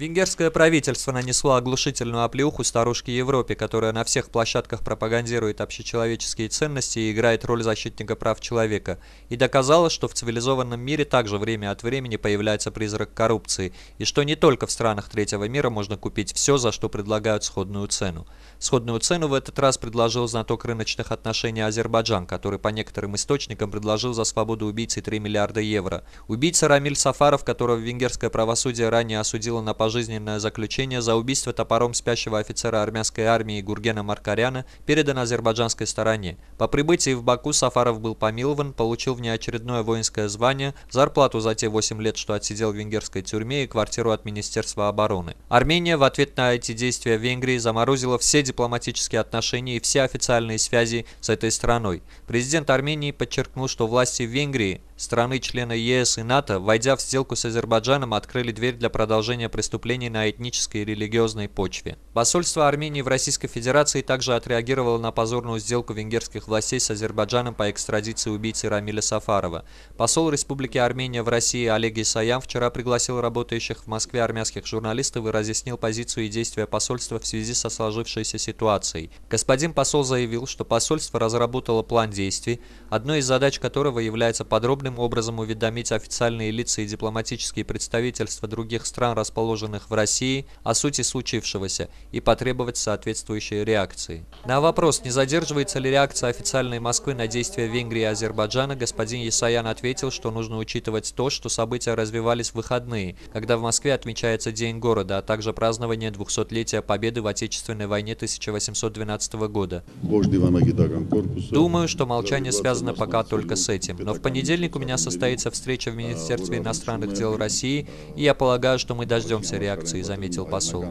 Венгерское правительство нанесло оглушительную оплеуху старушке Европе, которая на всех площадках пропагандирует общечеловеческие ценности и играет роль защитника прав человека, и доказала, что в цивилизованном мире также время от времени появляется призрак коррупции, и что не только в странах третьего мира можно купить все, за что предлагают сходную цену. Сходную цену в этот раз предложил знаток рыночных отношений Азербайджан, который по некоторым источникам предложил за свободу убийцы 3 миллиарда евро. Убийца Рамиль Сафаров, которого венгерское правосудие ранее осудило на пожар, пожизненное заключение за убийство топором спящего офицера армянской армии Гургена Маркаряна передано азербайджанской стороне. По прибытии в Баку Сафаров был помилован, получил внеочередное воинское звание, зарплату за те 8 лет, что отсидел в венгерской тюрьме и квартиру от Министерства обороны. Армения в ответ на эти действия Венгрии заморозила все дипломатические отношения и все официальные связи с этой страной. Президент Армении подчеркнул, что власти Венгрии Страны-члены ЕС и НАТО, войдя в сделку с Азербайджаном, открыли дверь для продолжения преступлений на этнической и религиозной почве. Посольство Армении в Российской Федерации также отреагировало на позорную сделку венгерских властей с Азербайджаном по экстрадиции убийцы Рамиля Сафарова. Посол Республики Армения в России Олег Исаян вчера пригласил работающих в Москве армянских журналистов и разъяснил позицию и действия посольства в связи со сложившейся ситуацией. Господин посол заявил, что посольство разработало план действий, одной из задач которого является подробный прямым образом уведомить официальные лица и дипломатические представительства других стран, расположенных в России, о сути случившегося и потребовать соответствующей реакции. На вопрос, не задерживается ли реакция официальной Москвы на действия Венгрии и Азербайджана, господин Ясаян ответил, что нужно учитывать то, что события развивались в выходные, когда в Москве отмечается День города, а также празднование 200-летия победы в Отечественной войне 1812 года. Думаю, что молчание связано пока только с этим, но в понедельник у меня состоится встреча в Министерстве э, иностранных э, дел э, России, и я полагаю, что мы дождемся реакции, заметил посол.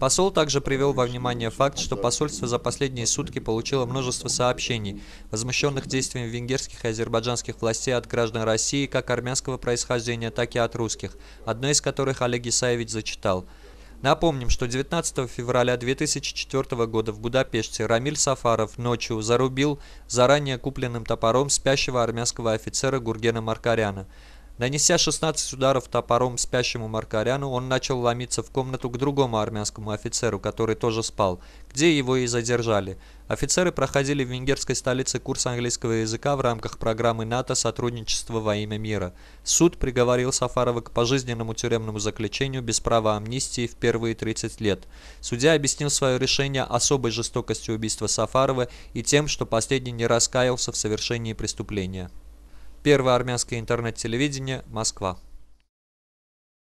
Посол также привел во внимание факт, что посольство за последние сутки получило множество сообщений, возмущенных действиями венгерских и азербайджанских властей от граждан России как армянского происхождения, так и от русских, одно из которых Олег Исаевич зачитал – Напомним, что 19 февраля 2004 года в Будапеште Рамиль Сафаров ночью зарубил заранее купленным топором спящего армянского офицера Гургена Маркаряна. Нанеся 16 ударов топором спящему Маркаряну, он начал ломиться в комнату к другому армянскому офицеру, который тоже спал, где его и задержали. Офицеры проходили в венгерской столице курс английского языка в рамках программы НАТО «Сотрудничество во имя мира». Суд приговорил Сафарова к пожизненному тюремному заключению без права амнистии в первые 30 лет. Судья объяснил свое решение особой жестокостью убийства Сафарова и тем, что последний не раскаялся в совершении преступления первое армянское интернет телевидение москва